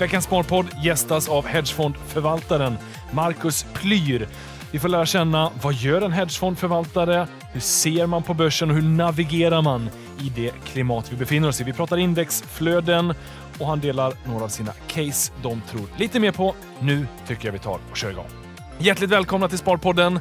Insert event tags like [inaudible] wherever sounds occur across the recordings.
Veckans Sparpodd gästas av hedgefondförvaltaren Marcus Plyr. Vi får lära känna vad gör en hedgefondförvaltare? Hur ser man på börsen och hur navigerar man i det klimat vi befinner oss i? Vi pratar indexflöden och han delar några av sina case de tror lite mer på. Nu tycker jag vi tar och kör igång. Hjärtligt välkomna till Sparpodden.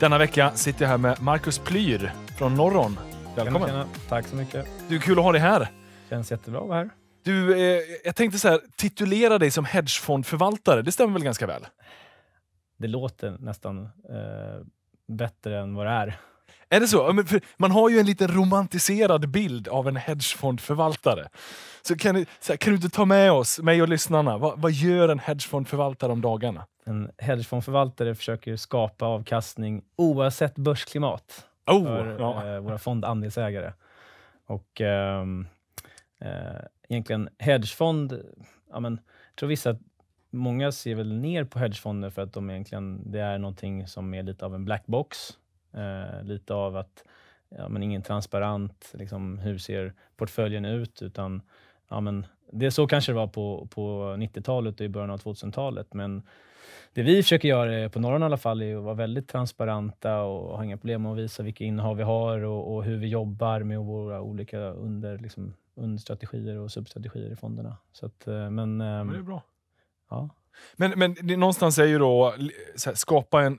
Denna vecka sitter jag här med Marcus Plyr från Norron. Välkommen. Tjena, tjena. Tack så mycket. Du, kul att ha dig här. Känns jättebra att vara här. Du, eh, jag tänkte så här, titulera dig som hedgefondförvaltare. Det stämmer väl ganska väl? Det låter nästan eh, bättre än vad det är. Är det så? Man har ju en liten romantiserad bild av en hedgefondförvaltare. Så kan, du, så här, kan du inte ta med oss, mig och lyssnarna, vad, vad gör en hedgefondförvaltare om dagarna? En hedgefondförvaltare försöker skapa avkastning oavsett börsklimat oh, för ja. eh, våra fondandelsägare. Och, ehm, eh, egentligen hedgefond, ja, men, jag tror vissa, många ser väl ner på hedgefonder för att de egentligen, det är någonting som är lite av en black box. Eh, lite av att ja, men ingen transparent, liksom, hur ser portföljen ut? Utan ja, men, det så kanske det var på, på 90-talet och i början av 2000-talet, men det vi försöker göra, på Norran i alla fall, är att vara väldigt transparenta och ha inga problem med att visa vilka innehav vi har och, och hur vi jobbar med våra olika under, liksom, understrategier och substrategier i fonderna. Så att, eh, men, men ehm, det är bra. Ja. Men, men det, någonstans är ju då, här, skapa en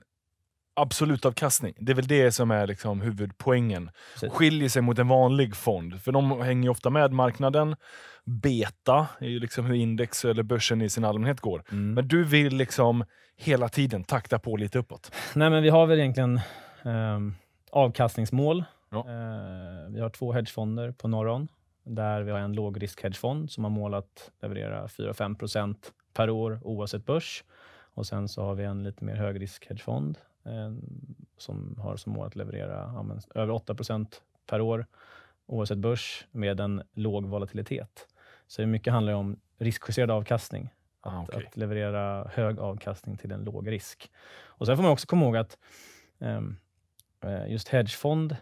absolut avkastning. Det är väl det som är liksom huvudpoängen. Precis. Skiljer sig mot en vanlig fond, för de hänger ju ofta med marknaden. Beta är ju liksom hur index eller börsen i sin allmänhet går. Mm. Men du vill liksom hela tiden takta på lite uppåt. Nej, men vi har väl egentligen eh, avkastningsmål. Ja. Eh, vi har två hedgefonder på Norron där vi har en lågriskhedgefond som har målat leverera 4-5 procent per år oavsett börs. Och sen så har vi en lite mer högriskhedgefond eh, som har som mål att leverera ja, men, över 8 procent per år oavsett börs med en låg volatilitet. Så mycket handlar om riskjusterad avkastning. Ah, att, ah, okay. att, leverera hög avkastning till en låg risk. Och Sen får man också komma ihåg att ehm, eh, just hedgefond,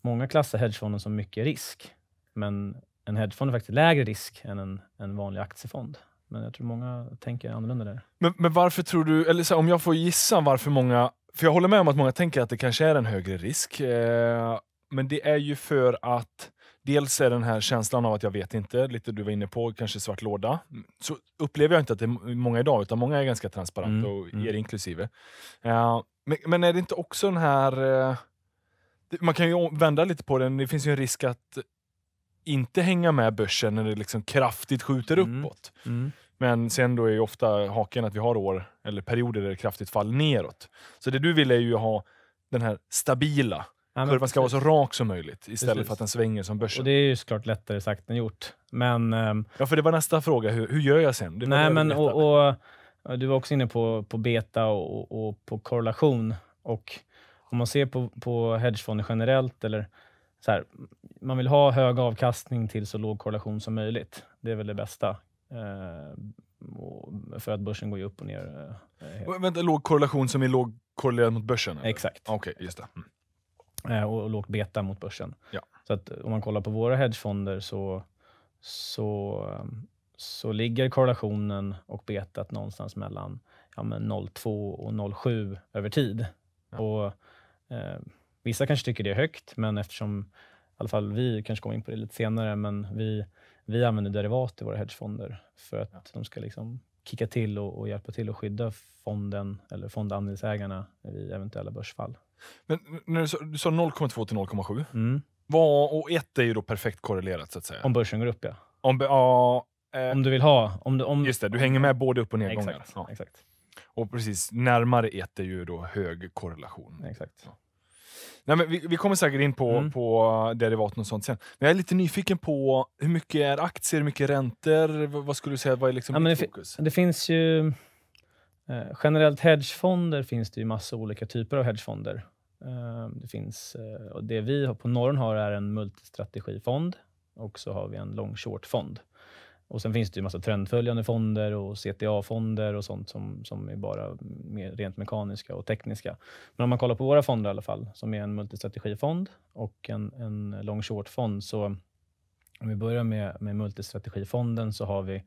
många klassar hedgefonden som mycket risk. Men en hedgefond är faktiskt lägre risk än en, en vanlig aktiefond. Men jag tror många tänker annorlunda där. Men, men varför tror du, eller så här, om jag får gissa varför många, för jag håller med om att många tänker att det kanske är en högre risk. Eh, men det är ju för att dels är den här känslan av att jag vet inte, lite du var inne på, kanske svart låda. Så upplever jag inte att det är många idag, utan många är ganska transparenta, mm. och er mm. inklusive. Eh, men, men, är det inte också den här eh, man kan ju vända lite på den. Det finns ju en risk att inte hänga med börsen när det liksom kraftigt skjuter mm. uppåt. Mm. Men sen då är ju ofta haken att vi har år eller perioder där det kraftigt faller neråt. Så det du vill är ju ha den här stabila. Ja, Kurvan ska vara så rak som möjligt istället precis. för att den svänger som börsen. Och det är ju såklart lättare sagt än gjort. Men, ehm, ja, för det var nästa fråga. Hur, hur gör jag sen? nej, men och, och, du var också inne på, på beta och, och, på korrelation. Och om man ser på, på hedgefonder generellt, eller så här, man vill ha hög avkastning till så låg korrelation som möjligt. Det är väl det bästa. Eh, för att börsen går ju upp och ner. Eh, vänta, låg korrelation som är låg korrelerad mot börsen? Eller? Exakt. Okej, okay, just det. Mm. Eh, och, och lågt beta mot börsen. Ja. Så att om man kollar på våra hedgefonder så, så, eh, så ligger korrelationen och betat någonstans mellan ja, 0,2 och 0,7 över tid. Ja. Och, eh, vissa kanske tycker det är högt, men eftersom alla fall vi kanske kommer in på det lite senare, men vi, vi använder derivat i våra hedgefonder för att ja. de ska liksom kicka till och, och hjälpa till att skydda fonden eller fondandelsägarna vid eventuella börsfall. Men när du sa 0,2 till 0,7. Mm. Vad, och 1 är ju då perfekt korrelerat så att säga. Om börsen går upp ja. Om, ja, eh, om du vill ha... Om du, om, just det, du hänger med både upp och nedgångar. Exakt, ja. exakt. Och precis, närmare 1 är ju då hög korrelation. Exakt. Ja. Nej, men vi, vi kommer säkert in på, mm. på derivaten och sånt sen. Men jag är lite nyfiken på hur mycket är aktier, hur mycket är räntor? Vad skulle du säga vad är liksom ja, men det, fokus? Det finns ju... Eh, generellt hedgefonder finns det ju massa olika typer av hedgefonder. Eh, det, finns, eh, och det vi har, på Norren har är en multistrategifond och så har vi en long short-fond. Och sen finns det ju massa trendföljande fonder och CTA-fonder och sånt som, som är bara rent mekaniska och tekniska. Men om man kollar på våra fonder i alla fall, som är en multistrategifond och en, en long short-fond, så om vi börjar med, med multistrategifonden så har vi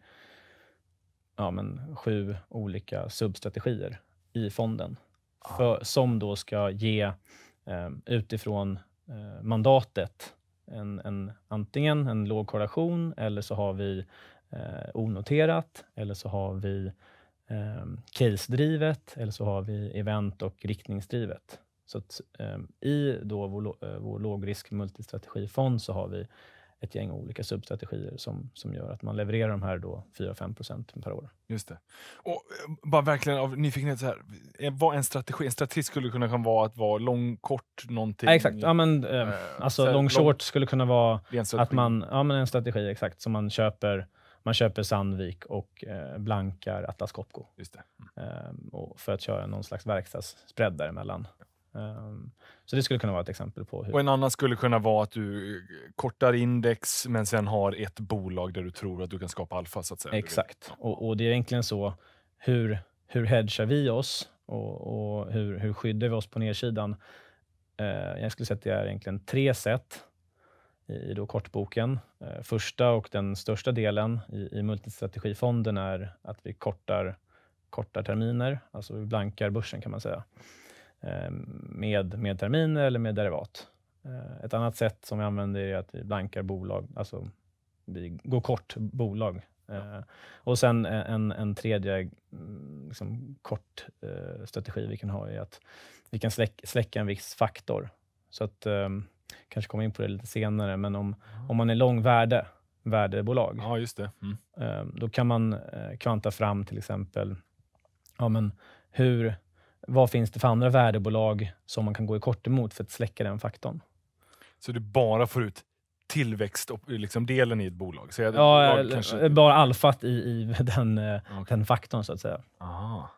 ja, men, sju olika substrategier i fonden ah. för, som då ska ge eh, utifrån eh, mandatet en, en, antingen en låg korrelation eller så har vi eh, onoterat eller så har vi eh, case-drivet eller så har vi event och riktningsdrivet. Så att, eh, I då vår, eh, vår lågrisk multistrategifond så har vi ett gäng olika substrategier som, som gör att man levererar de här 4-5 procent per år. Just det. Och eh, bara verkligen av nyfikenhet, så här, eh, vad en strategi? En strategi skulle kunna vara att vara lång, kort, någonting? Ja, exakt. Ja, men, eh, eh alltså, lång, short skulle kunna vara att man, ja, men en strategi exakt som man köper man köper Sandvik och eh, blankar Atlas Copco. Just det. Mm. Ehm, och för att köra någon slags verkstadsspread däremellan. Ja. Ehm, så det skulle kunna vara ett exempel på hur... Och En annan skulle kunna vara att du eh, kortar index, men sen har ett bolag där du tror att du kan skapa alfa. Så att säga. Exakt. Och, och det är egentligen så, hur, hur hedgar vi oss och, och hur, hur skyddar vi oss på nedsidan? Ehm, jag skulle säga att det är egentligen tre sätt i, då kortboken. Ehm, första och den största delen i, i multistrategifonden är att vi kortar, kortar terminer, alltså vi blankar börsen kan man säga. Eh, med, med terminer eller med derivat. Eh, ett annat sätt som vi använder är att vi blankar bolag, alltså vi går kort bolag. Ja. Eh, och sen en, en tredje mm, liksom, kort strategi vi kan ha är att vi kan släck, släcka en viss faktor. Så att, ehm, kanske kommer in på det lite senare, men om, om man är lång värde, värdebolag, ja, just det. Mm. Ehm, då kan man kvanta fram till exempel ja, men hur vad finns det för andra värdebolag som man kan gå i kort emot för att släcka den faktorn? Så du bara får ut tillväxtdelen liksom delen i ett bolag? Så ja, kanske... bara alfat i, i [laughs] den, eh, okay. den faktorn så att säga. Aha.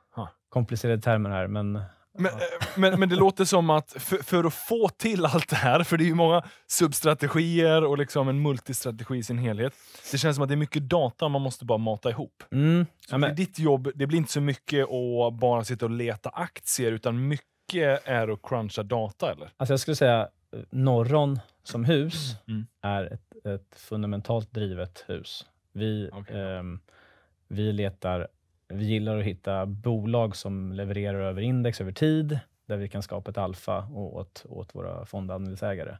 Komplicerade termer här, men men, eh, men, men, det låter som att för, för, att få till allt det här, för det är ju många substrategier och liksom en multistrategi i sin helhet. Det känns som att det är mycket data man måste bara mata ihop. Mm. Så ja, ditt jobb, det blir inte så mycket att bara sitta och leta aktier, utan mycket är att cruncha data? Eller? Alltså jag skulle säga eh, Norron som hus mm, mm. är ett, ett, fundamentalt drivet hus. Vi, okay. eh, vi letar vi gillar att hitta bolag som levererar över index över tid, där vi kan skapa ett alfa åt, åt våra fondandelsägare.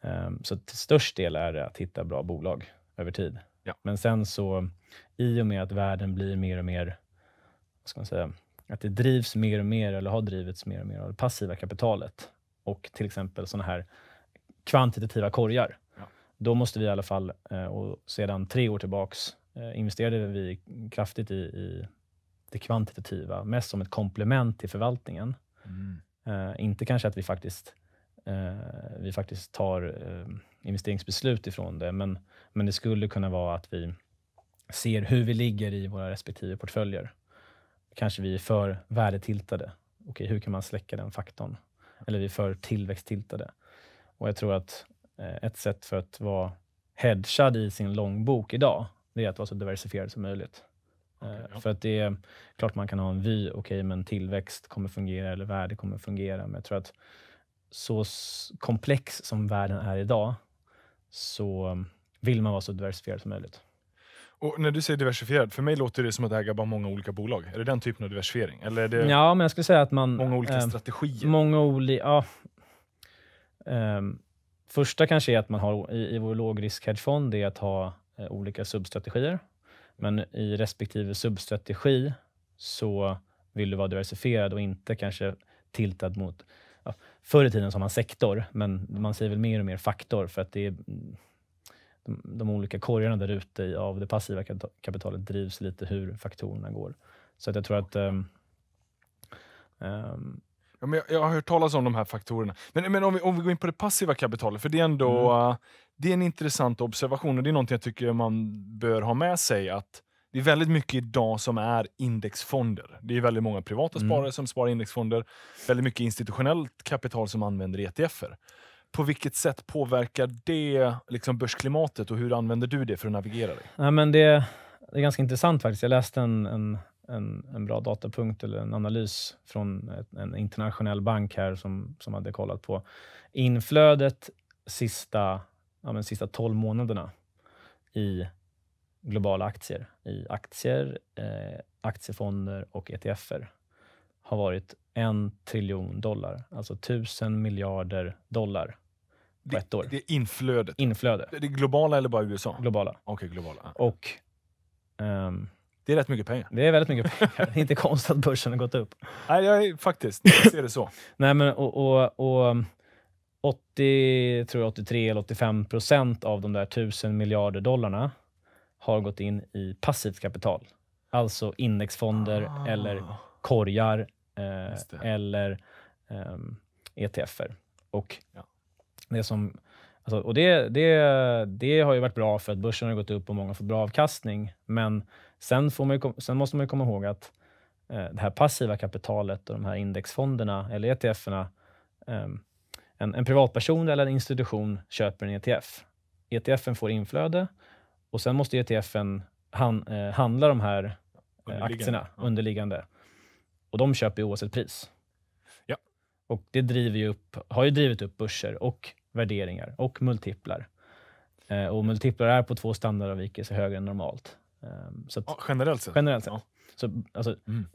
Ehm, så till störst del är det att hitta bra bolag över tid. Ja. Men sen så, i och med att världen blir mer och mer, vad ska man säga, att det drivs mer och mer, eller har drivits mer och mer av det passiva kapitalet och till exempel sådana här kvantitativa korgar. Ja. Då måste vi i alla fall, eh, och sedan tre år tillbaks, Eh, investerade vi kraftigt i, i det kvantitativa, mest som ett komplement till förvaltningen. Mm. Uh, inte kanske att vi faktiskt, uh, vi faktiskt tar uh, investeringsbeslut ifrån det, men, men det skulle kunna vara att vi ser hur vi ligger i våra respektive portföljer. Kanske vi är för värdetiltade. okay, hur kan man släcka den faktorn? Eller vi är för tillväxttiltade. Och jag tror att ett sätt för att vara hedgad i sin långbok idag, det är att vara så diversifierad som möjligt. Eh, okay, ja. För att det är klart man kan ha en vy, okej, okay, men tillväxt kommer fungera eller värde kommer fungera. Men jag tror att så komplex som världen är idag så vill man vara så diversifierad som möjligt. Och när du säger diversifierad, för mig låter det som att äga bara många olika bolag. Är det den typen av diversifiering? Eller är det ja, men jag skulle säga att man... Många olika eh, strategier? Många olika... Ja. Eh, första kanske är att man har i, i vår lågrisk hedgefond, är att ha Eh, olika substrategier. Men i respektive substrategi så vill du vara diversifierad och inte kanske tiltad mot... Ja, förr i tiden sa man sektor, men man säger väl mer och mer faktor för att det är, mm, de, de olika korgarna där ute av det passiva kapitalet drivs lite hur faktorerna går. Så att jag tror att... Um, um, ja, men jag, jag, har hört talas om de här faktorerna. Men, men om, vi, om vi går in på det passiva kapitalet, för det är ändå... Mm det är en intressant observation och det är något jag tycker man bör ha med sig. att Det är väldigt mycket idag som är indexfonder. Det är väldigt många privata mm. sparare som sparar indexfonder. Väldigt mycket institutionellt kapital som använder ETFer. På vilket sätt påverkar det liksom börsklimatet och hur använder du det för att navigera dig? Ja, men det, det är ganska intressant faktiskt. Jag läste en, en, en, en bra datapunkt eller en analys från en internationell bank här som, som hade kollat på inflödet sista ja, men, sista 12 månaderna i globala aktier, i aktier, eh, aktiefonder och ETFer har varit en triljon dollar, alltså tusen miljarder dollar på det, ett år. Det är inflödet? Inflöde. Det är globala eller bara USA? Globala. okay, globala. Och... Um, det är rätt mycket pengar. Det är väldigt mycket pengar. [laughs] inte konstigt att börsen har gått upp. Nej, jag är, faktiskt. Jag ser det så. Nej, men och, och, och 80, tror jag, 83 eller 85 procent av de där tusen miljarder dollarna har gått in i passivt kapital. Alltså indexfonder ah. eller korgar eh, eller eh, ETFer. Och ja. det som Alltså, och det, det, det, har ju varit bra för att börsen har gått upp och många har fått bra avkastning. Men sen, ju, sen måste man komma ihåg att eh, det här passiva kapitalet och de här indexfonderna eller ETFerna, eh, en, en privatperson eller en institution köper en ETF. ETFen får inflöde och sen måste ETFen han, eh, handla de här eh, aktierna ja. underliggande. Och de köper ju oavsett pris. Ja. Och det driver ju upp, har ju drivit upp börser och värderingar och multiplar. Eh, och multiplar är på två standardavvikelser högre än normalt. Ehm, så att, ja, generellt sett? Generellt sett. Ja. Så, alltså, mm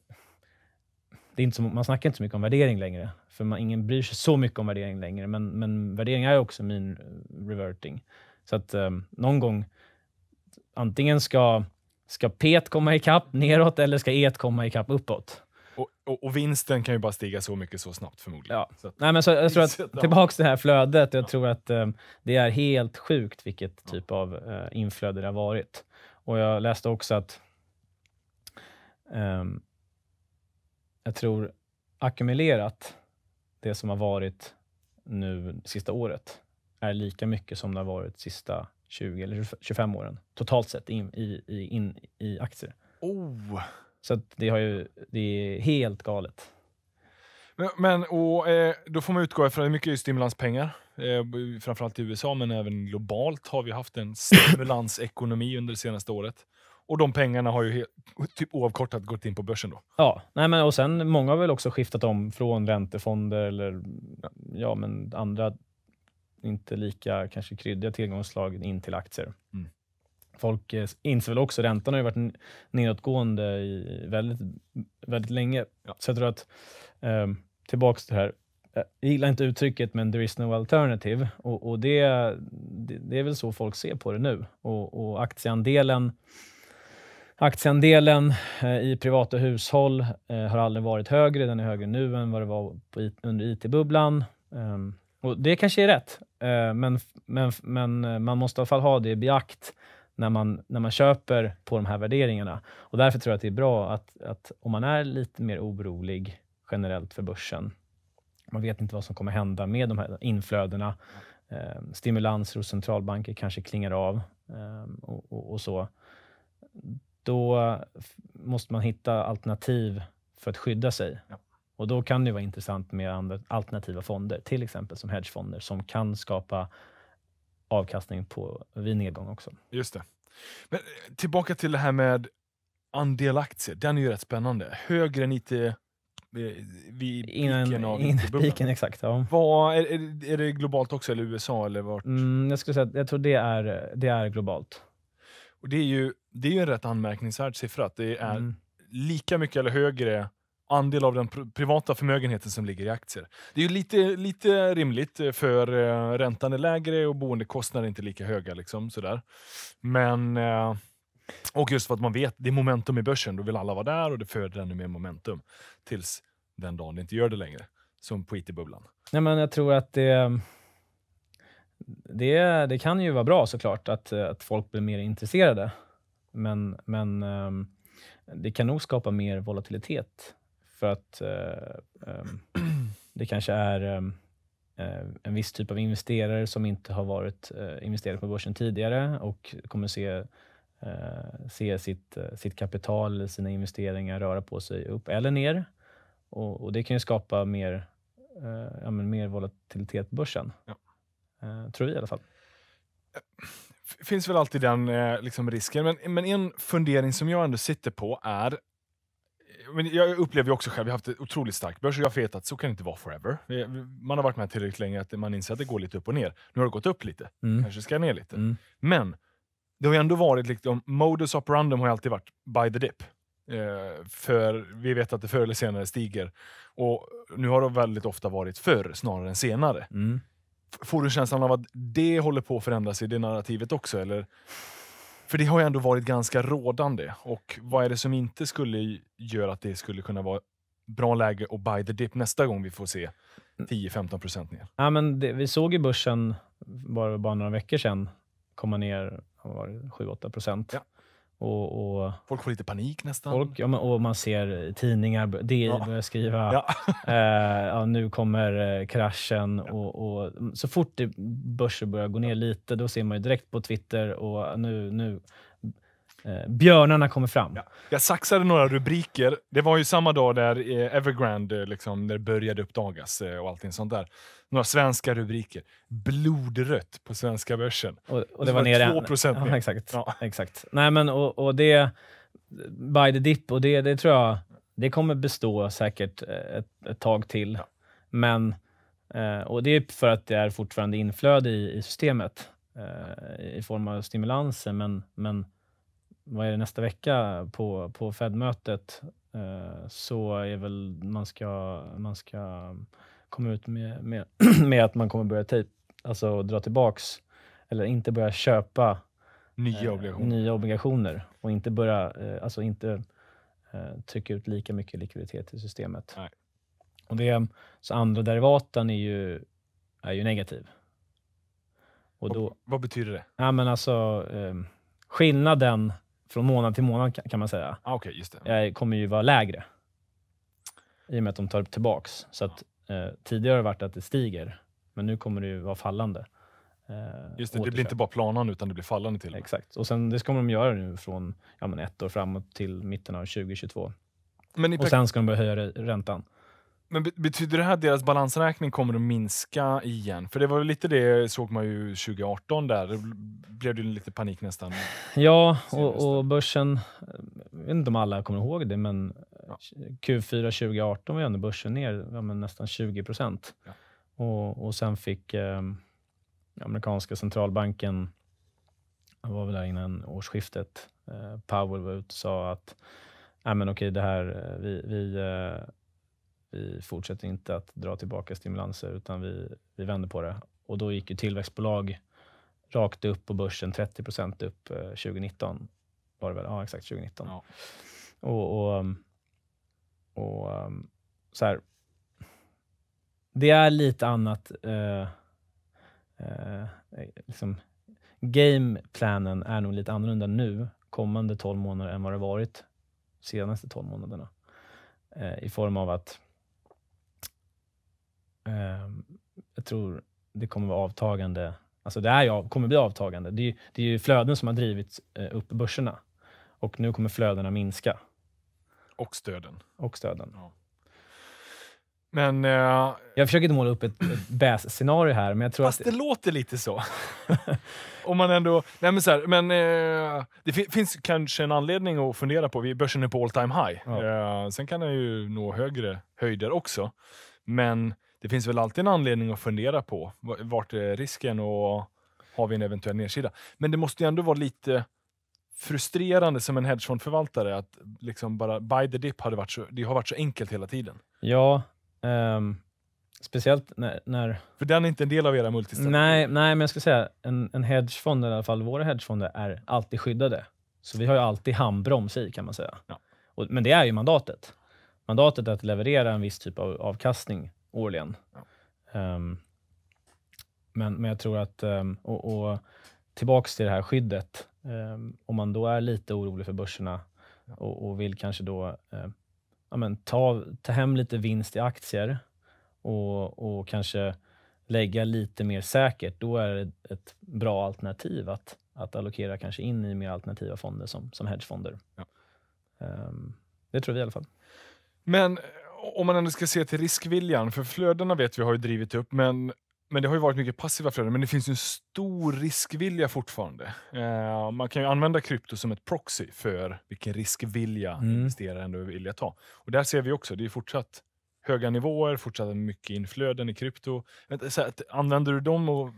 det är inte så, man snackar inte så mycket om värdering längre, för man, ingen bryr sig så mycket om värdering längre. Men, men värdering är också min eh, reverting. Så att eh, någon gång, antingen ska, ska P e komma ikapp neråt eller ska E, e komma ikapp uppåt. Och, och, och, vinsten kan ju bara stiga så mycket så snabbt förmodligen. Ja. Så att, Nej, men så, jag tror att, tillbaka till det här flödet. Jag ja. tror att eh, det är helt sjukt vilket typ av eh, inflöde det har varit. Och jag läste också att Um, jag tror, ackumulerat det som har varit nu sista året är lika mycket som det har varit sista 20 eller 25 åren totalt sett in, i, i, in, i aktier. Oh. Så det, har ju, det är helt galet. Men och, eh, Då får man utgå ifrån, det är mycket stimulanspengar, eh, framförallt i USA, men även globalt har vi haft en stimulansekonomi under det senaste året. Och de pengarna har ju typ oavkortat gått in på börsen. då. Ja, nej men, och sen många har väl också skiftat om från räntefonder eller ja, men andra inte lika kanske kryddiga tillgångsslag in till aktier. Mm. Folk eh, inser väl också, räntan har ju varit nedåtgående i väldigt, väldigt länge. Ja. Så jag tror att, eh, tillbaka till det här, jag gillar inte uttrycket, men there is no alternative. Och, och det, det, det, är väl så folk ser på det nu. Och, och aktieandelen Aktieandelen eh, i privata hushåll eh, har aldrig varit högre. Den är högre nu än vad det var under IT-bubblan. Ehm, och det kanske är rätt, eh, men, men, men man måste i alla fall ha det i beakt när man, när man köper på de här värderingarna. Och därför tror jag att det är bra att, att om man är lite mer orolig generellt för börsen, man vet inte vad som kommer hända med de här inflödena, ehm, stimulanser hos centralbanker kanske klingar av ehm, och, och, och, så då måste man hitta alternativ för att skydda sig. Ja. Och då kan det vara intressant med andra alternativa fonder, till exempel som hedgefonder, som kan skapa avkastning på, vid nedgång också. Just det. Men eh, tillbaka till det här med andel aktier. Den är ju rätt spännande. Högre än IT eh, vid piken av innan piken, exakt. Ja. Vad, är, är det globalt också, eller USA? Eller vart? Mm, jag skulle säga jag tror det är, det är globalt. Och Det är ju det är ju en rätt anmärkningsvärd siffra. Att det är mm. lika mycket eller högre andel av den privata förmögenheten som ligger i aktier. Det är ju lite, lite rimligt, eh, för eh, räntan är lägre och boendekostnader inte lika höga. Liksom, sådär. Men, eh, och just för att man vet, det är momentum i börsen. Då vill alla vara där och det föder ännu mer momentum. Tills den dagen det inte gör det längre. Som på IT-bubblan. Nej, men jag tror att det, det, det kan ju vara bra såklart, att, att folk blir mer intresserade men, men ehm, det kan nog skapa mer volatilitet för att eh, ehm, det kanske är ehm, eh, en viss typ av investerare som inte har varit eh, investerare på börsen tidigare och kommer se, se sitt, sitt kapital, sina investeringar röra på sig upp eller ner. Och, och det kan ju skapa mer, ja, mer volatilitet på börsen. Ja. Tror vi i alla fall finns väl alltid den eh, liksom risken. Men, men en fundering som jag ändå sitter på är eh, men jag upplever ju också själv, vi har haft ett otroligt starkt börs och jag vet att så kan det inte vara forever. Man har varit med tillräckligt länge att man inser att det går lite upp och ner. Nu har det gått upp lite, mm. kanske ska ner lite. Mm. Men det har ju ändå varit, liksom, modus operandum har ju alltid varit by the dip. Eh, för vi vet att det förr eller senare stiger. Och nu har det väldigt ofta varit förr snarare än senare. Mm. Får du känslan av att det håller på att förändras i det narrativet också? Eller? För det har ju ändå varit ganska rådande. Och vad är det som inte skulle göra att det skulle kunna vara bra läge att buy the dip nästa gång vi får se 10-15 procent ner? Ja, men det, vi såg ju börsen bara, bara några veckor sedan komma ner 7-8 procent. Ja. Och, och, folk får lite panik nästan. Folk, ja, men, och man ser tidningar DI ja. börjar skriva ja. [laughs] eh, ja, nu kommer eh, kraschen. Ja. Och, och, så fort börsen börjar gå ner lite, då ser man direkt på Twitter och nu, nu Eh, björnarna kommer fram. Ja. Jag saxade några rubriker. Det var ju samma dag där eh, Evergrande eh, liksom, när började uppdagas och allting sånt där. Några svenska rubriker. Blodrött på svenska börsen. Och, och det, var, var ner 2 ja, exakt. Ja. exakt. Nej, men, och, och det... By the dip, och det, det tror jag det kommer bestå säkert ett, ett tag till. Ja. Men, och det är för att det är fortfarande inflöde i, i systemet i form av stimulanser, men, men vad är det, nästa vecka på, på Fed-mötet eh, så är väl man ska, man ska komma ut med, med, [clears throat] med att man kommer börja tejp, alltså dra tillbaks eller inte börja köpa nya eh, obligationer, nya obligationer och inte börja, eh, alltså inte trycka ut lika mycket likviditet i systemet. Nej. Och det, så andra derivaten är ju, är ju negativ. Och då, vad, vad betyder det? Ja, men alltså, skillnaden från månad till månad kan man säga, ah, okay, just det. Eh, kommer ju vara lägre. I och med att de tar upp tillbaks. Så att, eh, tidigare har det varit att det stiger, men nu kommer det ju vara fallande. Eh, just det, återköp. det blir inte bara planan utan det blir fallande till Exakt, och sen, det kommer de göra nu från ja, men ett år framåt till mitten av 2022. och sen ska de börja höja räntan. Men betyder det här att deras balansräkning kommer att minska igen? För det var lite det såg man ju 2018 där. Det blev det lite panik nästan. Ja, och, och börsen, eh, jag vet inte om alla kommer ihåg det, men ja. Q4 2018 var ju ändå börsen ner ja, nästan 20 procent. Ja. Och, och sen fick eh, amerikanska centralbanken, det var väl där innan årsskiftet, eh, Powell var ute och sa att Nej, men okej, det här, eh, vi, vi eh, vi fortsätter inte att dra tillbaka stimulanser, utan vi, vi vänder på det. Och då gick ju tillväxtbolag rakt upp på börsen, 30 procent upp 2019. Eh, Var det väl? Ja, exakt 2019. Ja. Och, och, ehm, och, ehm, så här. Det är lite annat. Eh, eh, eh, liksom, gameplanen är nog lite annorlunda nu, kommande 12 månader, än vad det varit senaste 12 månaderna. Eh, I form av att Ehm, jag tror det kommer vara avtagande. Alltså det är ju, kommer bli avtagande. Det är, det är ju flöden som har drivit eh, upp börserna och nu kommer flödena minska. Och stöden. Och stöden. Ja. Men, uh, jag försöker inte måla upp ett, ett bäs-scenario här, men jag tror fast att... det låter lite så. [laughs] Om man ändå... Nej men så här, men, uh, det finns kanske en anledning att fundera på. Börsen är på all time high. Ja. Uh, sen kan den ju nå högre höjder också. Men det finns väl alltid en anledning att fundera på vart är risken och har vi en eventuell nedsida? Men det måste ju ändå vara lite frustrerande som en hedgefondförvaltare att liksom bara buy the dip hade varit så, det har varit så enkelt hela tiden. Ja, um, speciellt när, när, För den är inte en del av era multistrategier? Nej, nej, men jag ska säga en, en hedgefond, eller i alla fall våra hedgefonder, är alltid skyddade. Så vi har ju alltid handbroms i kan man säga. Ja. Och, men det är ju mandatet. Mandatet är att leverera en viss typ av avkastning årligen. Ja. Um, men, men jag tror att, um, och, och tillbaks till det här skyddet. Um, om man då är lite orolig för börserna ja. och, och, vill kanske då uh, ja, men ta, ta hem lite vinst i aktier och, och kanske lägga lite mer säkert, då är det ett bra alternativ att, att allokera kanske in i mer alternativa fonder som, som hedgefonder. Ja. Um, det tror vi i alla fall. Men om man ändå ska se till riskviljan, för flödena vet vi har ju drivit upp, men men det har ju varit mycket passiva flöden, men det finns ju en stor riskvilja fortfarande. Eh, man kan ju använda krypto som ett proxy för vilken riskvilja mm. investeraren då vill ta. Och där ser vi också, det är fortsatt höga nivåer, fortsatt mycket inflöden i krypto. Så här, använder du dem och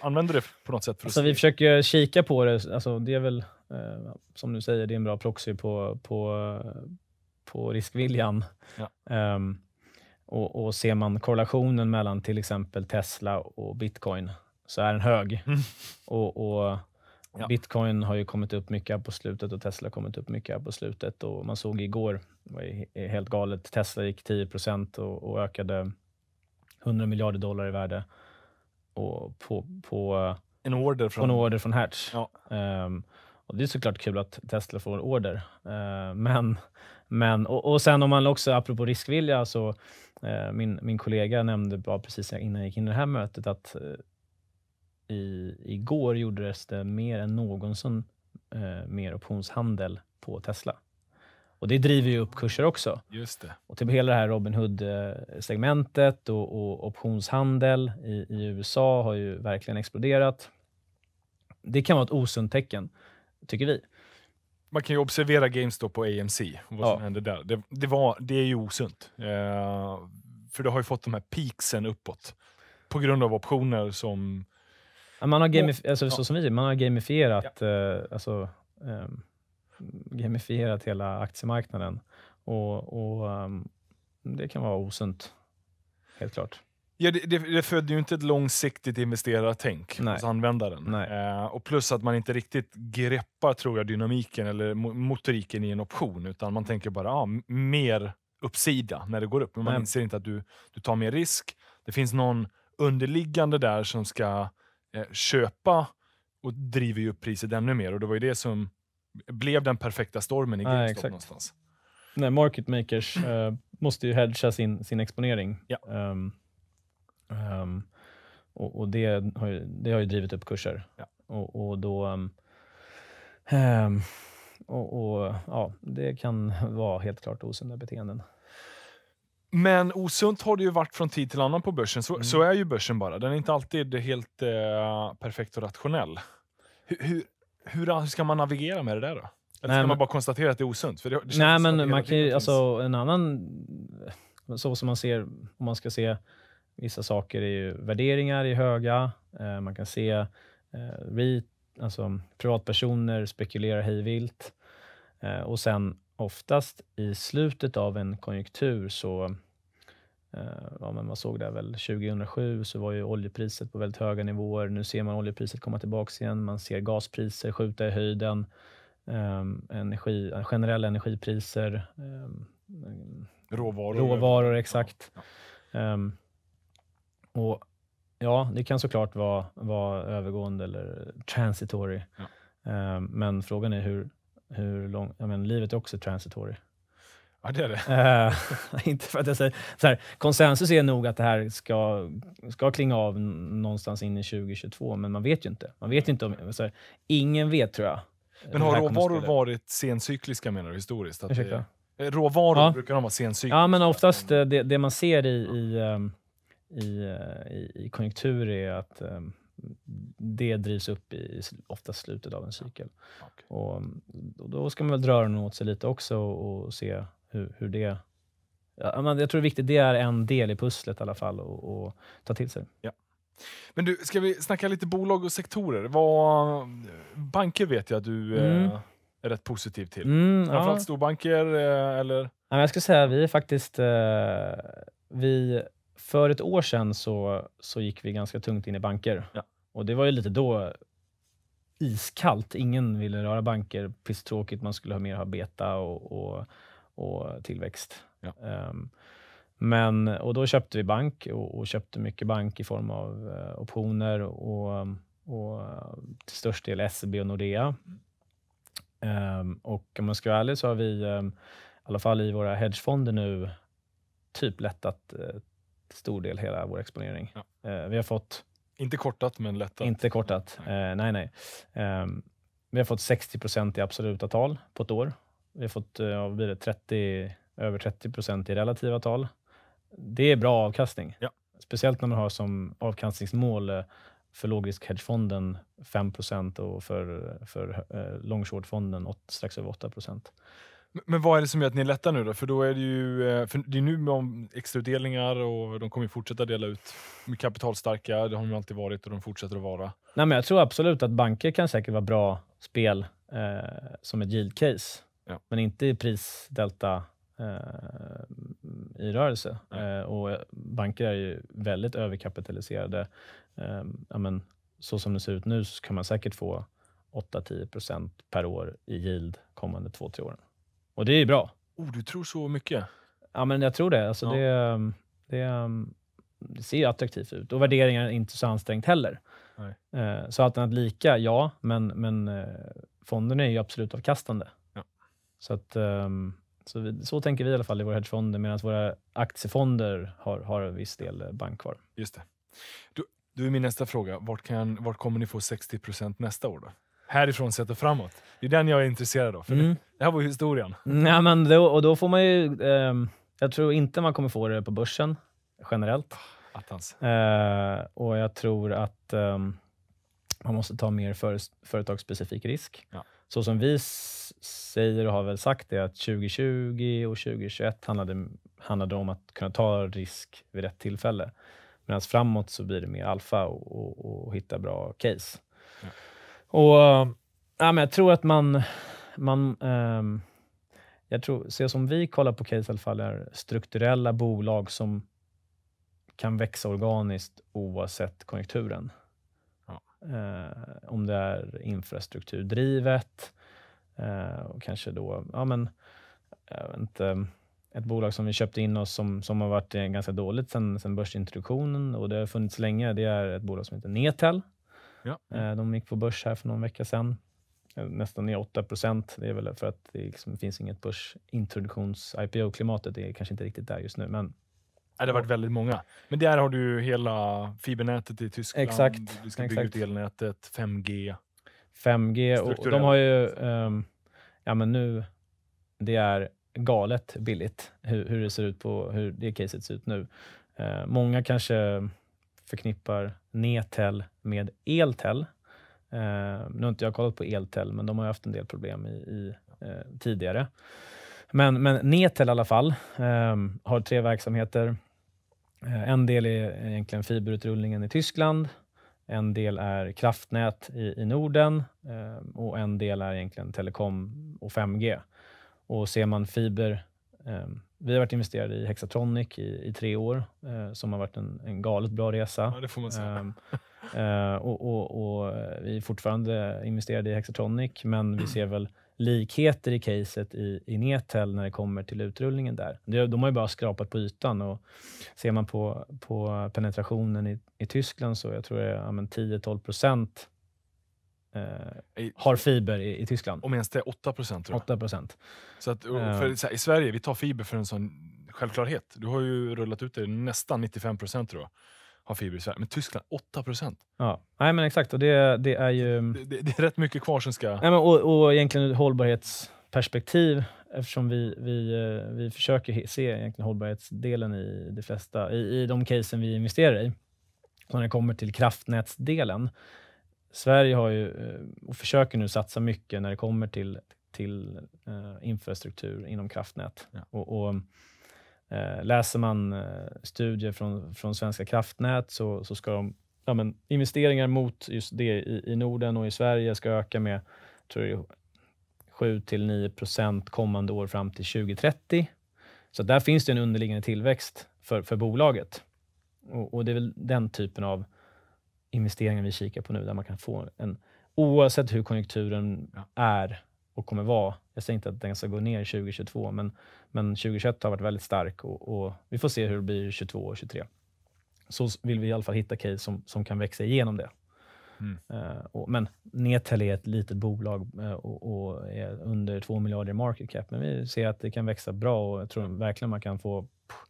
använder det på något sätt? För alltså, vi försöker kika på det. Alltså, det är väl, eh, som du säger, det är en bra proxy på, på på riskviljan. Ja. Um, och, och, ser man korrelationen mellan till exempel Tesla och bitcoin så är den hög. Mm. Och, och ja. Bitcoin har ju kommit upp mycket på slutet och Tesla har kommit upp mycket på slutet. Och man såg igår, det var helt galet, Tesla gick 10 procent och, och ökade 100 miljarder dollar i värde och på, på, en, order från... från Hertz. Ja. Um, och det är såklart kul att Tesla får order, uh, men men, och, och sen om man också, apropå riskvilja, så eh, min, min kollega nämnde bara precis innan jag gick in i det här mötet att eh, i, igår gjordes det mer än någonsin eh, mer optionshandel på Tesla. Och det driver ju upp kurser också. Just det. Och till typ hela det här Robin Hood-segmentet och, och, optionshandel i, i, USA har ju verkligen exploderat. Det kan vara ett osunt tecken, tycker vi man kan ju observera GameStop på AMC, och vad som ja. hände där. Det, det, var, det är ju osunt. Eh, för det har ju fått de här peaksen uppåt på grund av optioner som... man har gamif- alltså, ja. så som vi, man har gamifierat, eh, alltså, eh, gamifierat hela aktiemarknaden och, och um, det kan vara osunt. Helt klart. Ja, det, det, det föder ju inte ett långsiktigt investerartänk hos alltså användaren. Nej. Eh, och plus att man inte riktigt greppar tror jag, dynamiken eller motoriken i en option, utan man tänker bara ah, mer uppsida när det går upp. Men man Nej. inser inte att du, du tar mer risk. Det finns någon underliggande där som ska eh, köpa och driver ju upp priset ännu mer. Och Det var ju det som blev den perfekta stormen i GameStop Nej, exakt. någonstans. Nej, market makers eh, måste ju hedga sin, sin exponering. Ja. Um, Um, och, och det, har ju, det har ju drivit upp kurser. Ja. Och, och, då... Um, och, och, ja, Det kan vara helt klart osunda beteenden. Men osunt har det ju varit från tid till annan på börsen. Så, mm. så är ju börsen bara. Den är inte alltid helt eh, perfekt och rationell. Hur, hur, hur, ska man navigera med det där då? Eller nej, ska man bara konstatera att det är osunt? För det, det nej, men man kan ju, alltså, en annan... Så som man ser, om man ska se Vissa saker är ju värderingar är höga. Eh, man kan se eh, vi, alltså, privatpersoner spekulera hejvilt. Eh, och sen oftast i slutet av en konjunktur så eh, Ja, men man såg det väl 2007 så var ju oljepriset på väldigt höga nivåer. Nu ser man oljepriset komma tillbaka igen. Man ser gaspriser skjuta i höjden. Ehm, energi, generella energipriser. Ehm, Råvaror. Råvaror, exakt. Ja. Ehm, och Ja, det kan såklart vara, vara övergående eller transitory. Ja. Eh, men frågan är hur, hur lång... Jag menar, livet är också transitory. Ja, det är det. Eh, [laughs] inte för att jag säger... Så här, konsensus är nog att det här ska, ska klinga av någonstans in i 2022, men man vet ju inte. Man vet inte om... Här, ingen vet, tror jag. Men har råvaror varit sencykliska, menar du, historiskt? Att Ursäkta? Det, eh, råvaror ja. brukar de vara sencykliska. Ja, men oftast eh, det, det man ser i, i um, Eh, i, i, konjunktur är att eh, det drivs upp i ofta slutet av en cykel. Okay. Och, mm, då ska man väl dra den åt sig lite också och, se hur, hur det... jag tror det är viktigt, det är en del i pusslet i alla fall att ta till sig. Ja. Men du, ska vi snacka lite bolag och sektorer? Vad, banker vet jag att du eh, mm. är rätt positiv till. Mm, Framförallt ja. storbanker, eller? Jag skulle säga att vi är faktiskt... Vi för ett år sedan så, så gick vi ganska tungt in i banker. Ja. Och det var ju lite då iskallt. Ingen ville röra banker. Pisstråkigt. Man skulle ha mer ha beta och, och, och tillväxt. Ja. Um, men, och då köpte vi bank och, och, köpte mycket bank i form av uh, optioner och, och till störst del SEB och Nordea. Um, och om man ska vara ärlig så har vi, um, i alla fall i våra hedgefonder nu, typ lättat eh, stor del hela vår exponering. Ja. Eh, vi har fått... Inte kortat, men lättat. Inte kortat. Nej, eh, nej. nej. Ehm, vi har fått 60 procent i absoluta tal på ett år. Vi har fått eh, 30, över 30 procent i relativa tal. Det är bra avkastning. Ja. Speciellt när man har som avkastningsmål eh, för lågrisk hedgefonden 5 och för, för eh, long short-fonden strax över 8 men vad är det som gör att ni är lätta nu då? För då är det ju eh, det är nu med extrautdelningar och de kommer ju fortsätta dela ut De är kapitalstarka. Det har de alltid varit och de fortsätter att vara. Nej, men jag tror absolut att banker kan säkert vara bra spel eh, som ett yield-case, ja. men inte i prisdelta eh, i rörelse. Eh, och banker är ju väldigt överkapitaliserade. Eh, men, så som det ser ut nu så kan man säkert få 8-10 procent per år i yield kommande två, tre åren. Och det är bra. Oh, du tror så mycket? Ja, men jag tror det. Alltså, ja. det, ehm, det, ehm, det, ser attraktivt ut och värderingen är inte så ansträngt heller. Eh, så att lika, ja, men, men eh, är ju absolut avkastande. Ja. Så, att, ehm, så, vi, så tänker vi i alla fall i våra hedgefonder, medan våra aktiefonder har, har en viss del eh, bank kvar. Just det. Du, du, min nästa fråga. Vart, kan, vart kommer ni få 60 nästa år? då? härifrån sett och framåt. Det är den jag är intresserad av. För mm. Det här var historien. Mm, ja, men då, och då får man ju... Eh, jag tror inte man kommer få det på börsen generellt. Ah, Attans. Eh, och jag tror att eh, man måste ta mer för, företagsspecifik risk. Ja. Så som vi säger och har väl sagt det, att 2020 och 2021 handlade, handlade om att kunna ta risk vid rätt tillfälle. Medan framåt så blir det mer alfa och, och, och hitta bra case. Ja. Och ja, men jag tror att man... man eh, jag tror, så som vi kollar på case i alla fall är strukturella bolag som kan växa organiskt oavsett konjunkturen. Ja. Eh, om det är infrastrukturdrivet eh, och kanske då, ja men, inte, ett bolag som vi köpte in oss som, som har varit eh, ganska dåligt sedan börsintroduktionen och det har funnits länge. Det är ett bolag som heter Netel Ja. Eh, de gick på börs här för någon vecka sedan. Eh, nästan ner 8 procent. Det är väl för att det liksom finns inget börsintroduktions-IPO-klimatet. Det är kanske inte riktigt där just nu, men det har varit väldigt många. Men där har du hela fibernätet i Tyskland. Exakt. Du ska bygga exakt. ut elnätet, 5G. 5G och de har ju... Um, ja, men nu... Det är galet billigt hur, hur, det ser ut på hur det caset ser ut nu. Uh, många kanske förknippar Netel med Eltel. Eh, nu har inte jag kollat på Eltel, men de har haft en del problem i, i eh, tidigare. Men, men Netel i alla fall eh, har tre verksamheter. Eh, en del är egentligen fiberutrullningen i Tyskland. En del är kraftnät i, i Norden ehm, och en del är egentligen telekom och 5G. Och ser man fiber ehm, vi har varit investerade i Hexatronic i, i tre år, eh, som har varit en, en galet bra resa. Ja, det får man säga. Ehm, [laughs] eh, och, och, och, eh, vi är fortfarande investerade i Hexatronic, men vi ser väl likheter i caset i, i Netel när det kommer till utrullningen där. De, har ju bara skrapat på ytan och ser man på, på penetrationen i, i Tyskland så jag tror det 10-12 procent eh, har fiber i, i, Tyskland. Om ens det är 8 procent. 8 procent. Så att, för, eh. så här, I Sverige vi tar fiber för en sån självklarhet. Du har ju rullat ut det nästan 95 procent tror jag har fiber i Sverige. Men Tyskland 8 procent. Ja, Nej, men exakt. Och det, det är ju... Det, det, det, är rätt mycket kvar som ska... Nej, men, och, och egentligen ur ett hållbarhetsperspektiv, eftersom vi, vi, eh, vi försöker se egentligen hållbarhetsdelen i de flesta, i, i de casen vi investerar i. Och när det kommer till kraftnätsdelen, Sverige har ju, eh, och försöker nu satsa mycket när det kommer till, till eh, infrastruktur inom kraftnät. Ja. Och, och eh, läser man studier från, från Svenska kraftnät så, så ska de, ja, men investeringar mot just det i, i Norden och i Sverige ska öka med 7 9 procent kommande år fram till 2030. Så där finns det en underliggande tillväxt för, för bolaget. Och, och det är väl den typen av investeringar vi kikar på nu, där man kan få en, oavsett hur konjunkturen är och kommer vara, jag säger inte att den ska gå ner 2022, men, men 2021 har varit väldigt stark och, och vi får se hur det blir 2022 och 2023. Så vill vi i alla fall hitta case som, som kan växa igenom det. Mm. Uh, och, men Netel är ett litet bolag uh, och, och, är under 2 miljarder i market cap, men vi ser att det kan växa bra och jag tror verkligen man kan få pff,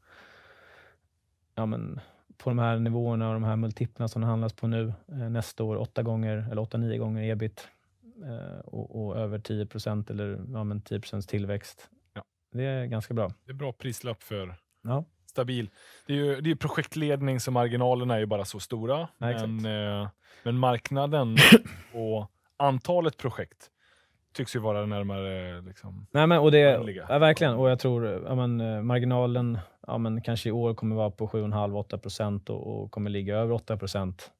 ja, men på de här nivåerna och de här multiplarna som det handlas på nu eh, nästa år, 8 gånger eller 8-9 gånger ebit eh, och, och, över 10 eller ja, men 10 tillväxt. Ja. Det är ganska bra. Det är bra prislapp för ja. stabil. Det är ju det är projektledning så marginalerna är ju bara så stora. Nej, men, eh, men marknaden [coughs] och antalet projekt tycks ju vara närmare liksom, Nej, men, och det, ja, Verkligen, och jag tror ja, men, eh, marginalen ja, men kanske i år kommer vara på 7,5-8 procent och, och kommer ligga över 8 procent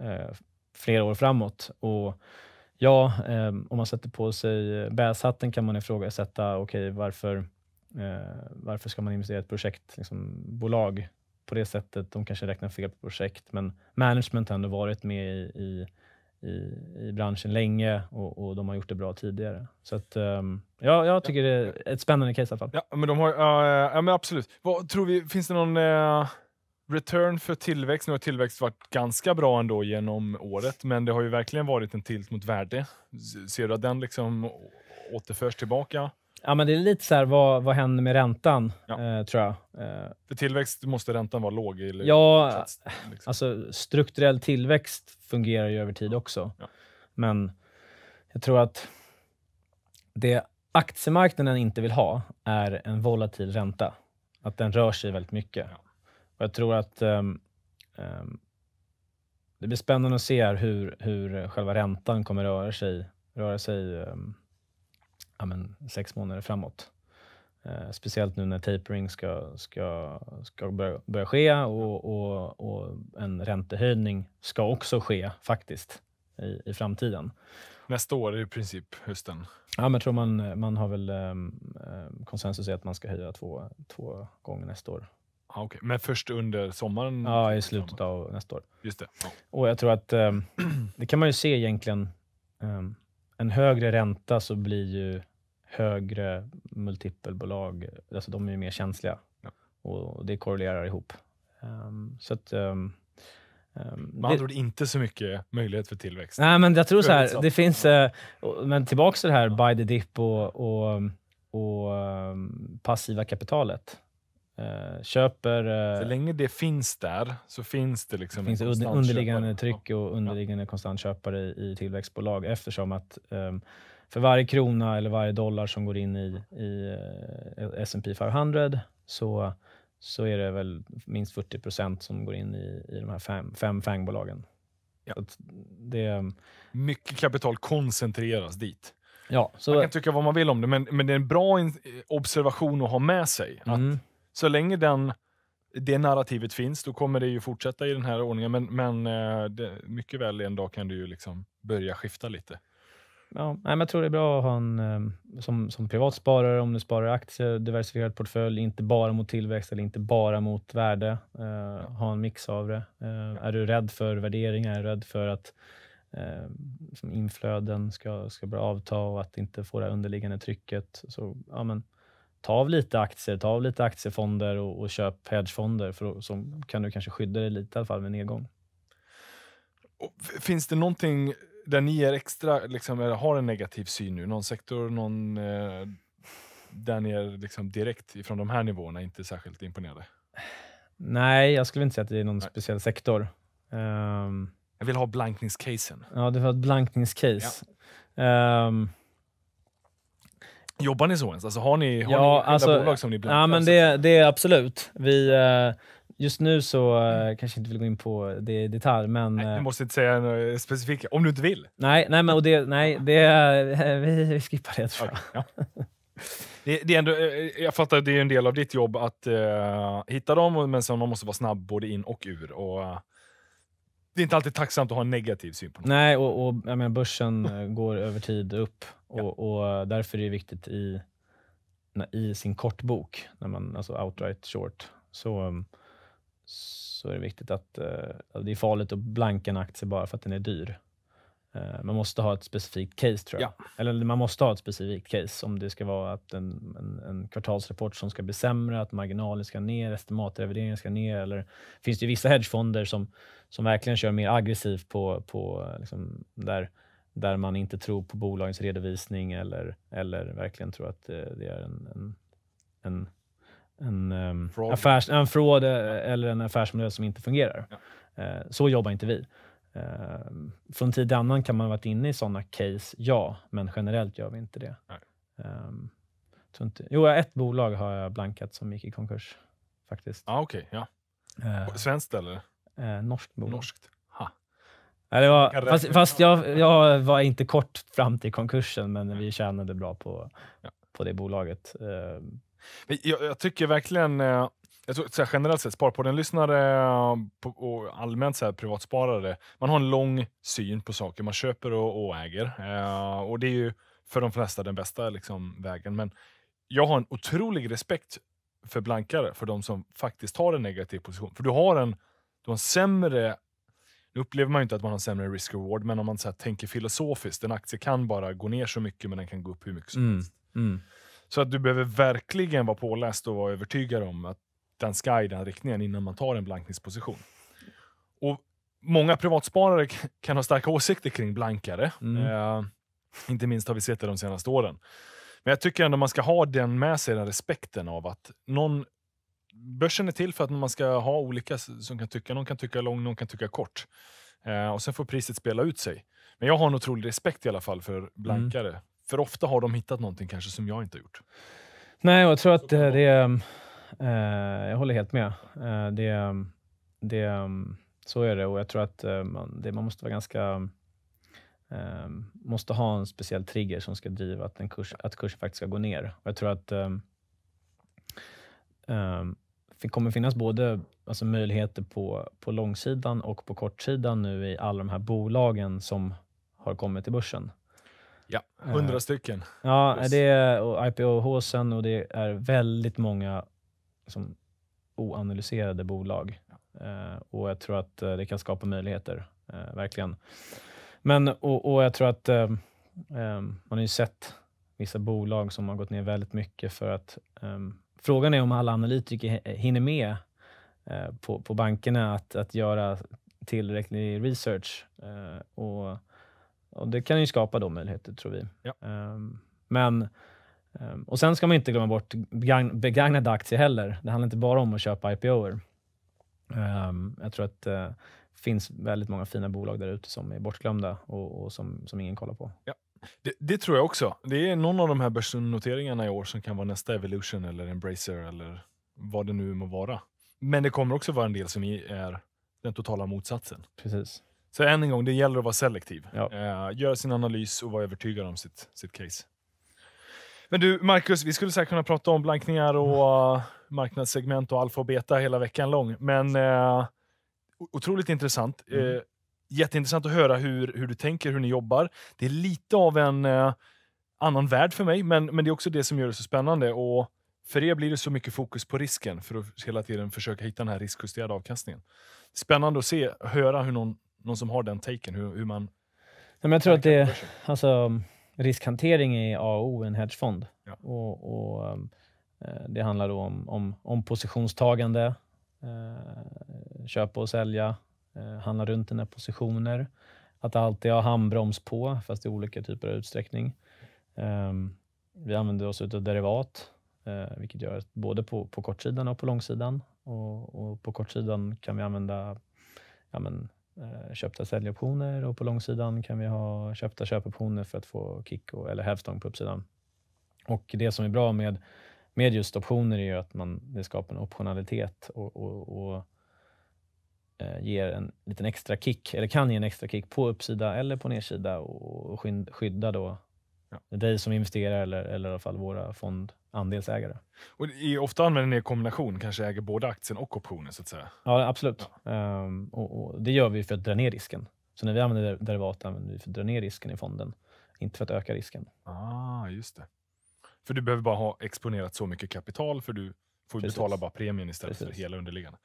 eh, flera år framåt. Och ja, eh, om man sätter på sig bäshatten kan man ifrågasätta, okej, okay, varför, eh, varför ska man investera i ett projektbolag liksom, på det sättet? De kanske räknar fel på projekt, men management har ändå varit med i, i i, i branschen länge och, och, de har gjort det bra tidigare. Så att, ehm, ja, jag tycker ja, det är ett spännande case i alla fall. Ja, men, de har, ja, eh, men absolut. Vad, tror vi, finns det någon eh, return för tillväxt? Nu har tillväxt varit ganska bra ändå genom året, men det har ju verkligen varit en tilt mot värde. Ser du att den liksom återförs tillbaka? Ja, men det är lite så här, vad, vad händer med räntan, ja. eh, tror jag. Eh, För tillväxt måste räntan vara låg? Eller ja, liksom. alltså strukturell tillväxt fungerar ju över tid också. Ja. Men jag tror att det aktiemarknaden inte vill ha är en volatil ränta. Att den rör sig väldigt mycket. Ja. Och jag tror att um, um, det blir spännande att se hur, hur själva räntan kommer röra sig, röra sig um, ja, men, sex månader framåt. Eh, speciellt nu när tapering ska, ska, ska börja, börja ske och, och, och, en räntehöjning ska också ske faktiskt i, i framtiden. Nästa år är i princip hösten. Ja, men tror man, man har väl eh, konsensus i att man ska höja två, två gånger nästa år. Ah, okay. Men först under sommaren? Ja, i slutet av nästa år. Just det. Ja. Och jag tror att eh, [clears throat] det kan man ju se egentligen. Um, en högre ränta så blir ju högre multipelbolag, alltså de är ju mer känsliga ja. och det korrelerar ihop. Um, så att, um, Um, Med andra ord inte så mycket möjlighet för tillväxt. Nej, men jag tror så här. Det finns, eh, men tillbaka till det här buy the dip och, och, och passiva kapitalet. Uh, köper... Uh, så länge det finns där så finns det liksom finns under, underliggande köpare. tryck och underliggande ja. konstant köpare i, tillväxtbolag eftersom att um, för varje krona eller varje dollar som går in i, i uh, S&P 500 så, så är det väl minst 40 procent som går in i, i de här fem, fem FANG-bolagen. Ja. Det, ehm, Mycket kapital koncentreras dit. Ja, så, man kan tycka vad man vill om det, men, men det är en bra eh, observation att ha med sig. Mm. Att så länge den, det narrativet finns, då kommer det ju fortsätta i den här ordningen. Men, men eh, det, mycket väl en dag kan det ju liksom börja skifta lite. Ja, men jag tror det är bra att ha en, eh, som, som privatsparare, om du sparar aktier, diversifierad portfölj, inte bara mot tillväxt eller inte bara mot värde. Eh, ja. Ha en mix av det. Eh, ja. Är du rädd för värderingar, är du rädd för att eh, inflöden ska, ska börja avta och att inte få det underliggande trycket, så ja, men, ta av lite aktier, ta av lite aktiefonder och, och köp hedgefonder, för som kan du kanske skydda dig lite i alla fall vid nedgång. Finns det någonting där ni är extra, liksom, eller har en negativ syn nu? Någon sektor, någon eh, där ni är liksom direkt ifrån de här nivåerna inte särskilt imponerade? Nej, jag skulle inte säga att det är någon Nej. speciell sektor. Um, jag vill ha blankningscasen. Ja, du vill ha ett blankningscase. Ja. Um, Jobbar ni så ens? Alltså har ni, har ja, ni alltså, bolag som ni blir Ja, men det, det är absolut. Vi, eh, just nu så mm. kanske inte vill gå in på det i detalj, men... Nej, eh, du måste inte säga något specifikt, om du inte vill. Nej, nej, men, och det, nej det, [laughs] vi, skippar det tror okay, jag. Ja. Det, det, är ändå, jag fattar att det är en del av ditt jobb att uh, hitta dem, men sen man måste vara snabb både in och ur. Och, uh, det är inte alltid tacksamt att ha en negativ syn på något. Nej, och, och jag menar, börsen eh, går över tid upp och, ja. och därför är det viktigt i, i sin kortbok, när man, alltså outright short, så, mm, så är det viktigt att... Eh, alltså det är farligt att blanka en aktie bara för att den är dyr. Eh, man måste ha ett specifikt case tror jag. Ja. Eller man måste ha ett specifikt case om det ska vara att en, en, en kvartalsrapport som ska bli sämre, att marginalen ska ner, estimatrevideringen ska ner. Eller finns det ju vissa hedgefonder som, som verkligen kör mer aggressivt på, på liksom där, där man inte tror på bolagens redovisning eller, eller verkligen tror att det, eh, det är en, en, en en, um, affärs, en fraud eh, eller en affärsmodell som inte fungerar. Ja. Uh, så jobbar inte vi. Eh, från tid till annan kan man ha varit inne i sådana case, ja, men generellt gör vi inte det. Um, inte, jo, ett bolag har jag blankat som gick i konkurs faktiskt. Ah, okay, ja. eh, Svenskt eller? Eh, norskt bolag. Norskt. Ha. Nej, var, fast, fast jag, jag, var inte kort fram till konkursen, men vi tjänade bra på, ja. på det bolaget. Eh, jag, jag, tycker verkligen eh, jag tror, så här, generellt sett, Sparpodden-lyssnare eh, och allmänt så här, privatsparare, man har en lång syn på saker man köper och, och äger. Eh, och Det är ju för de flesta den bästa liksom, vägen. Men jag har en otrolig respekt för blankare, för de som faktiskt har en negativ position. För du har en, du har en sämre... Nu upplever man ju inte att man har en sämre risk-reward, men om man så här, tänker filosofiskt, en aktie kan bara gå ner så mycket, men den kan gå upp hur mycket som mm. helst. Mm. Så att du behöver verkligen vara påläst och vara övertygad om att den sky, den riktningen, innan man tar en blankningsposition. Och Många privatsparare kan ha starka åsikter kring blankare. Mm. Eh, inte minst har vi sett det de senaste åren. Men jag tycker ändå man ska ha den med sig, den respekten av att någon... Börsen är till för att man ska ha olika som kan tycka. Någon kan tycka lång, någon kan tycka kort. Eh, och Sen får priset spela ut sig. Men jag har en otrolig respekt i alla fall för mm. blankare. Mm. För ofta har de hittat någonting kanske som jag inte har gjort. Nej, jag tror att det, det Eh, jag håller helt med. Eh, det, det, så är det och jag tror att eh, man, det, man måste vara ganska måste ha en speciell trigger som ska driva att, en kurs, att kursen faktiskt ska gå ner. Och jag tror att det kommer finnas både alltså möjligheter på, på långsidan och på kortsidan nu i alla de här bolagen som har kommit till börsen. Ja, hundra stycken. Ja, det är IPO-håsen och det är väldigt många liksom, oanalyserade bolag. Eh, och jag tror att eh, det kan skapa möjligheter, eh, verkligen. Men, och, och, jag tror att eh, eh, man har ju sett vissa bolag som har gått ner väldigt mycket för att eh, frågan är om alla analytiker hinner med på, på bankerna att, att göra tillräcklig research. och, och det kan ju skapa då möjligheter, tror vi. Ja. men Ehm, och Sen ska man inte glömma bort begagnade aktier heller. Det handlar inte bara om att köpa IPOer. Ehm, jag tror att det eh, finns väldigt många fina bolag där ute som är bortglömda och, och som, som, ingen kollar på. Ja. Det, det, tror jag också. Det är någon av de här börsnoteringarna i år som kan vara nästa Evolution eller Embracer eller vad det nu må vara. Men det kommer också vara en del som är den totala motsatsen. Precis. Så än en gång, det gäller att vara selektiv. Ja. Eh, göra sin analys och vara övertygad om sitt, sitt case. Men du Marcus, vi skulle säkert kunna prata om blankningar och mm. marknadssegment och alfa och beta hela veckan lång. Men eh, otroligt intressant. Mm. Eh, jätteintressant att höra hur, hur du tänker, hur ni jobbar. Det är lite av en eh, annan värld för mig, men, men det är också det som gör det så spännande. Och för er blir det så mycket fokus på risken för att hela tiden försöka hitta den här riskjusterade avkastningen. Spännande att se, höra hur någon, någon som har den taken, hur, hur man... Ja, men jag tror att det, är... Alltså, riskhantering är AO en hedgefond. Ja. Och, och, ehm, eh, det handlar då om, om, om positionstagande, eh, köpa och sälja, eh, handla runt dina positioner, att alltid ha handbroms på, fast i olika typer av utsträckning. Eh, vi använder oss av derivat, eh, vilket gör att både på, på kortsidan och på långsidan. Och, och på kortsidan kan vi använda ja, men, Eh, köpta säljoptioner och på långsidan kan vi ha köpta köpoptioner för att få kick och, eller hävstång på uppsidan. Och det som är bra med, med just optioner är ju att man, det skapar en optionalitet och, och, och eh, ger en liten extra kick, eller kan ge en extra kick på uppsida eller på nedsida och skydda då Ja. Dig som investerare eller, eller i alla fall våra fondandelsägare. Och ofta använder ni en kombination, kanske äger både aktien och optionen? så att säga. Ja, absolut. Ja. Ehm, och, och, det gör vi för att dra ner risken. Så när vi använder derivat använder vi för att dra ner risken i fonden, inte för att öka risken. Ah, just det. För du behöver bara ha exponerat så mycket kapital, för du får Precis. betala bara premien istället Precis. för hela underliggande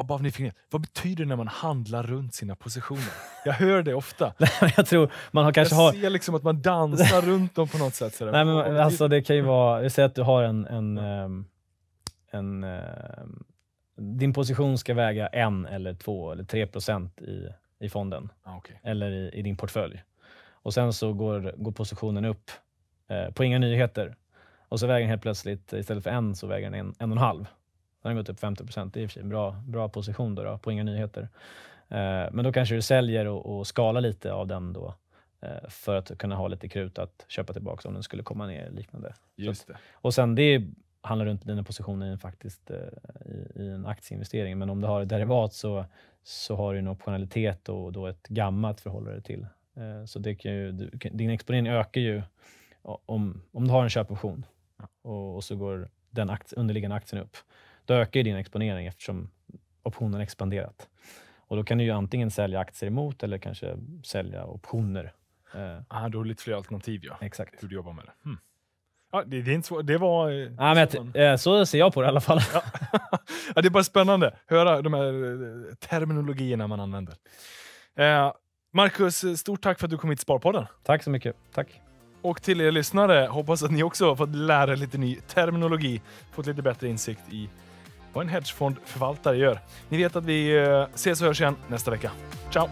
above knee Vad betyder det när man handlar runt sina positioner? Jag hör det ofta. [laughs] jag tror man har kanske jag ser liksom att man dansar runt dem på något sätt. Sådär. Nej, men, alltså, det kan ju vara, vi säger att du har en, en, ehm, en, en, ehm, din position ska väga en eller två eller tre procent i, i fonden ah, okay. eller i, i, din portfölj. Och sen så går, går positionen upp eh, på inga nyheter och så väger den helt plötsligt, istället för en, så väger den en, en och en halv. Den har gått upp 50 procent. Det är i och för sig en bra, bra position då, då på inga nyheter. Eh, men då kanske du säljer och, och skalar lite av den då eh, för att kunna ha lite krut att köpa tillbaka om den skulle komma ner liknande. Just det. Att, och sen det handlar runt dina positioner i en, faktiskt, eh, i, i, en aktieinvestering. Men om du har ett derivat så, så har du en optionalitet och då ett gammalt förhållande förhålla dig till. Så det kan ju, din exponering ökar ju om, om du har en köpoption och, och så går den aktie, underliggande aktien upp. Då ökar din exponering eftersom optionen expanderat. Och då kan du ju antingen sälja aktier emot eller kanske sälja optioner. Eh, ah, du har lite fler alternativ, ja. Exakt. Hur du jobbar med det. Hmm. Ja, det, det, är inte svårt. Det var... Eh, ja, men eh, så, ser jag på det i alla fall. Ja. [laughs] det är bara spännande att höra de här terminologierna man använder. Marcus, stort tack för att du kom hit till Sparpodden. Tack så mycket. Tack. Och till er lyssnare, hoppas att ni också har fått lära er lite ny terminologi, fått lite bättre insikt i vad en hedgefondförvaltare gör. Ni vet att vi eh, ses och hörs igen nästa vecka. Ciao!